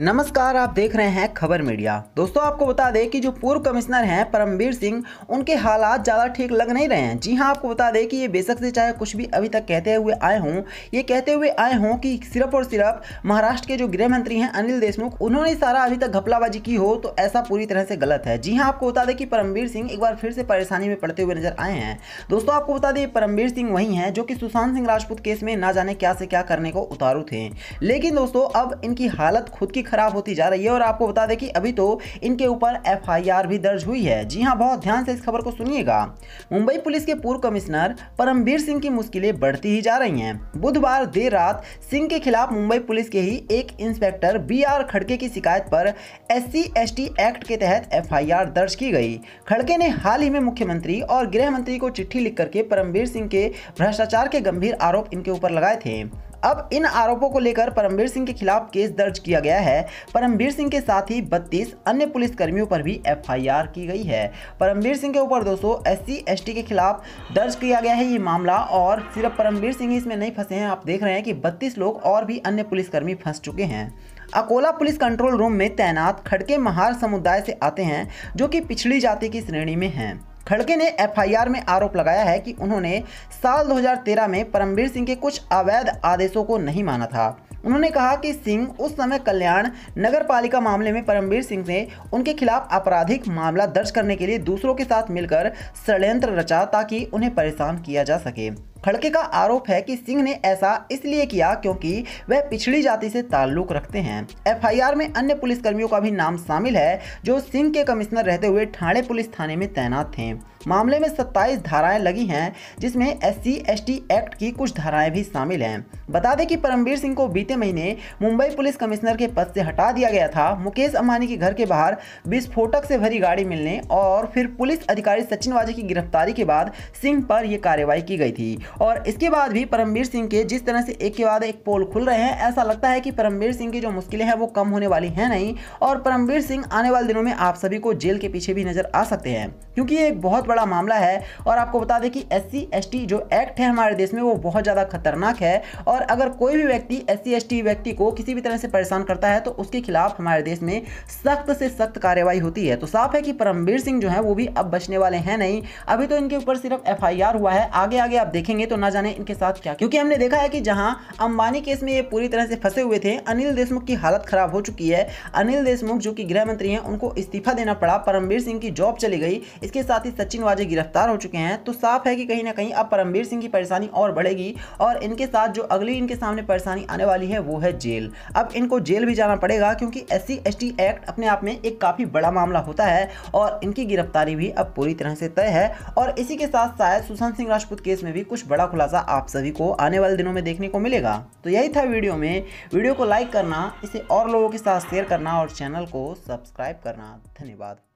नमस्कार आप देख रहे हैं खबर मीडिया दोस्तों आपको बता दें कि जो पूर्व कमिश्नर हैं परमवीर सिंह उनके हालात ज़्यादा ठीक लग नहीं रहे हैं जी हाँ आपको बता दें कि ये बेशक से चाहे कुछ भी अभी तक कहते हुए आए हों ये कहते हुए आए हों कि सिर्फ और सिर्फ महाराष्ट्र के जो गृह मंत्री हैं अनिल देशमुख उन्होंने सारा अभी तक घपलाबाजी की हो तो ऐसा पूरी तरह से गलत है जी हाँ आपको बता दें कि परमवीर सिंह एक बार फिर से परेशानी में पड़ते हुए नजर आए हैं दोस्तों आपको बता दें परमवीर सिंह वही हैं जो कि सुशांत सिंह राजपूत केस में ना जाने क्या से क्या करने को उतारू थे लेकिन दोस्तों अब इनकी हालत खुद की ही खराब होती जा रही है और आपको बता दें कि अभी तो इनके ऊपर एफ भी दर्ज हुई है जी हाँ बहुत ध्यान से इस खबर को सुनिएगा मुंबई पुलिस के पूर्व कमिश्नर परमवीर सिंह की मुश्किलें बढ़ती ही जा रही हैं बुधवार देर रात सिंह के खिलाफ मुंबई पुलिस के ही एक इंस्पेक्टर बी आर खड़के की शिकायत पर एस सी एक्ट के तहत एफ दर्ज की गई खड़के ने हाल ही में मुख्यमंत्री और गृह मंत्री को चिट्ठी लिख करके परमवीर सिंह के भ्रष्टाचार के गंभीर आरोप इनके ऊपर लगाए थे अब इन आरोपों को लेकर परमवीर सिंह के खिलाफ केस दर्ज किया गया है परमवीर सिंह के साथ ही बत्तीस अन्य पुलिसकर्मियों पर भी एफआईआर की गई है परमवीर सिंह के ऊपर दोस्तों एस एसटी के खिलाफ दर्ज किया गया है ये मामला और सिर्फ परमवीर सिंह इसमें नहीं फंसे हैं आप देख रहे हैं कि बत्तीस लोग और भी अन्य पुलिसकर्मी फंस चुके हैं अकोला पुलिस कंट्रोल रूम में तैनात खड़के महार समुदाय से आते हैं जो कि पिछड़ी जाति की श्रेणी में हैं खड़के ने एफआईआर में आरोप लगाया है कि उन्होंने साल 2013 में परमवीर सिंह के कुछ अवैध आदेशों को नहीं माना था उन्होंने कहा कि सिंह उस समय कल्याण नगर पालिका मामले में परमवीर सिंह ने उनके खिलाफ आपराधिक मामला दर्ज करने के लिए दूसरों के साथ मिलकर षडयंत्र रचा ताकि उन्हें परेशान किया जा सके खड़के का आरोप है कि सिंह ने ऐसा इसलिए किया क्योंकि वह पिछड़ी जाति से ताल्लुक रखते हैं एफआईआर में अन्य पुलिसकर्मियों का भी नाम शामिल है जो सिंह के कमिश्नर रहते हुए ठाणे पुलिस थाने में तैनात थे मामले में 27 धाराएं लगी हैं जिसमें एस सी एक्ट की कुछ धाराएं भी शामिल हैं बता दें कि परमवीर सिंह को बीते महीने मुंबई पुलिस कमिश्नर के पद से हटा दिया गया था मुकेश अंबानी के घर के बाहर विस्फोटक से भरी गाड़ी मिलने और फिर पुलिस अधिकारी सचिन वाजे की गिरफ्तारी के बाद सिंह पर यह कार्रवाई की गई थी और इसके बाद भी परमवीर सिंह के जिस तरह से एक के बाद एक पोल खुल रहे हैं ऐसा लगता है कि परमवीर सिंह की जो मुश्किलें हैं वो कम होने वाली हैं नहीं और परमवीर सिंह आने वाले दिनों में आप सभी को जेल के पीछे भी नजर आ सकते हैं क्योंकि ये एक बहुत बड़ा मामला है और आपको बता दें कि एस सी जो एक्ट है हमारे देश में वो बहुत ज़्यादा खतरनाक है और अगर कोई भी व्यक्ति एस सी व्यक्ति को किसी भी तरह से परेशान करता है तो उसके खिलाफ हमारे देश में सख्त से सख्त कार्रवाई होती है तो साफ है कि परमवीर सिंह जो है वो भी अब बचने वाले हैं नहीं अभी तो इनके ऊपर सिर्फ एफ हुआ है आगे आगे आप देखेंगे करेंगे तो ना जाने इनके साथ क्या क्योंकि हमने देखा है कि जहां अंबानी केस में ये पूरी तरह से फंसे हुए थे अनिल देशमुख की हालत खराब हो चुकी है अनिल देशमुख जो कि गृह मंत्री हैं उनको इस्तीफा देना पड़ा परमवीर सिंह की जॉब चली गई इसके साथ ही सचिन वाजे गिरफ्तार हो चुके हैं तो साफ है कि कहीं ना कहीं अब परमवीर सिंह की परेशानी और बढ़ेगी और इनके साथ जो अगली इनके सामने परेशानी आने वाली है वो है जेल अब इनको जेल भी जाना पड़ेगा क्योंकि एस सी एक्ट अपने आप में एक काफ़ी बड़ा मामला होता है और इनकी गिरफ्तारी भी अब पूरी तरह से तय है और इसी के साथ शायद सुशांत सिंह राजपूत केस में भी कुछ बड़ा खुलासा आप सभी को आने वाले दिनों में देखने को मिलेगा तो यही था वीडियो में वीडियो को लाइक करना इसे और लोगों के साथ शेयर करना और चैनल को सब्सक्राइब करना धन्यवाद